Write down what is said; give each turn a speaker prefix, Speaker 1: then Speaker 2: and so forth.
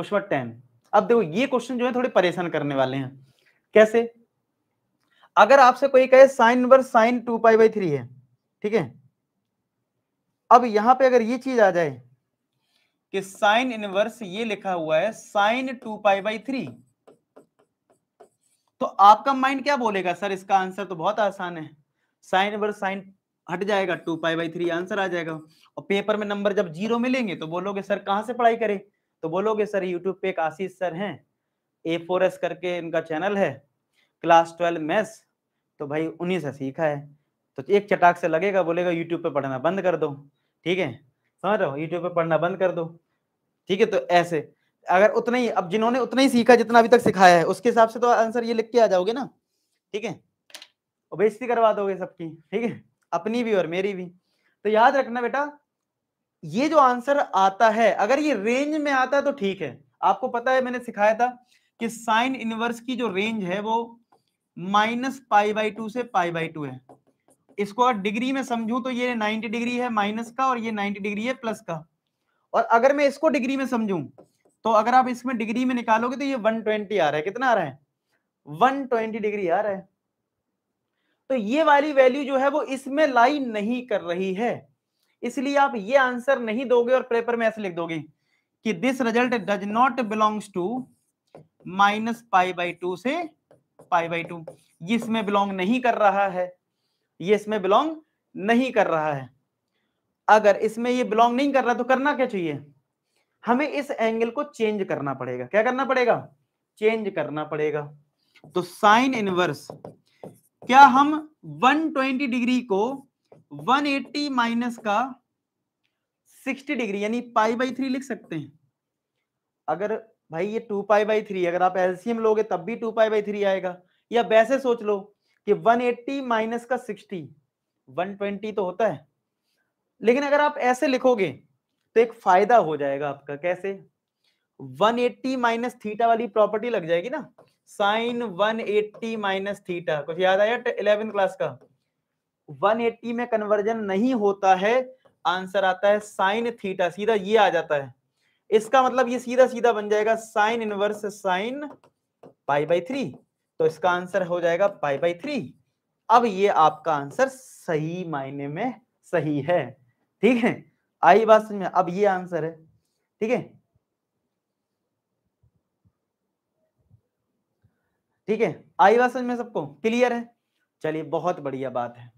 Speaker 1: question number ten अब देखो ये क्वेश्चन जो है थोड़े परेशान करने वाले हैं कैसे अगर आपसे कोई कहे sine verse sine two pi by three है ठीक है अब यहां पे अगर ये चीज आ जाए कि साइन इनवर्स ये लिखा हुआ है sine two pi by three तो आपका माइंड क्या बोलेगा सर इसका आंसर तो बहुत आसान है साइन इनवर्स साइन हट जाएगा two pi by three answer आ जाएगा और पेपर में नंबर जब जीरो मिलेंगे तो बोलोगे सर कहां से पढ़ाई करें तो बोलोगे सर यूट्यूब पे एक आशीष सर हैं ए फोर एस करके इनका चैनल है क्लास ट्वेल्व मैथ्स तो भाई उन्हीं से सीखा है तो एक चटाक से लगेगा बोलेगा यूट्यूब पे पढ़ना बंद कर दो ठीक है समझ रहे हो यूट्यूब पे पढ़ना बंद कर दो ठीक है तो ऐसे अगर उतना ही अब जिन्होंने उतना ही सीखा जितना अभी तक सिखाया है उसके हिसाब से तो आंसर ये लिख के आ जाओगे ना ठीक है और बेइज्जती करवा दोगे सबकी ठीक है अपनी भी और मेरी भी तो याद रखना बेटा ये जो आंसर आता है अगर ये रेंज में आता है तो ठीक है आपको पता है मैंने सिखाया था कि साइन इनवर्स की जो रेंज है वो माइनस पाई बाई टू से पाई बाई टू है इसको अगर डिग्री में समझूं तो ये 90 डिग्री है माइनस का और ये 90 डिग्री है प्लस का और अगर मैं इसको डिग्री में समझूं तो अगर आप इसमें डिग्री में निकालोगे तो ये 120 आ रहा है कितना आ रहा है 120 डिग्री आ रहा है तो ये वाली वैल्यू जो है वो इसमें लाई नहीं कर रही है इसलिए आप ये आंसर नहीं दोगे और पेपर में ऐसे लिख दोगे कि this result does not belongs to minus pi by two से पाई बाई टू ये इसमें बिलोंग नहीं कर रहा है ये इसमें बिलोंग नहीं कर रहा है अगर इसमें ये बिलोंग नहीं कर रहा तो करना क्या चाहिए हमें इस एंगल को चेंज करना पड़ेगा क्या करना पड़ेगा चेंज करना पड़ेगा तो साइन इनवर्स क्या हम 120 डिग्री को 180 माइनस का 60 डिग्री यानी पाई बाई थ्री लिख सकते हैं अगर भाई ये टू पाई बाई थ्री अगर आप एलसीएम लोगे तब भी टू पाई बाई थ्री आएगा या वैसे सोच लो कि 180 एट्टी माइनस का 60 120 तो होता है लेकिन अगर आप ऐसे लिखोगे तो एक फायदा हो जाएगा आपका कैसे 180 एट्टी माइनस थीटा वाली प्रॉपर्टी लग जाएगी ना साइन 180 एट्टी माइनस थीटा कुछ याद आया इलेवेंथ क्लास का 180 में कन्वर्जन नहीं होता है आंसर आता है साइन थीटा सीधा ये आ जाता है इसका मतलब ये सीधा सीधा बन जाएगा sine inverse sine pi by three तो इसका आंसर हो जाएगा पाई बाई थ्री अब ये आपका आंसर सही मायने में सही है ठीक है आई बात समझ में अब ये आंसर है ठीक है ठीक है आई बात समझ में सबको क्लियर है चलिए बहुत बढ़िया बात है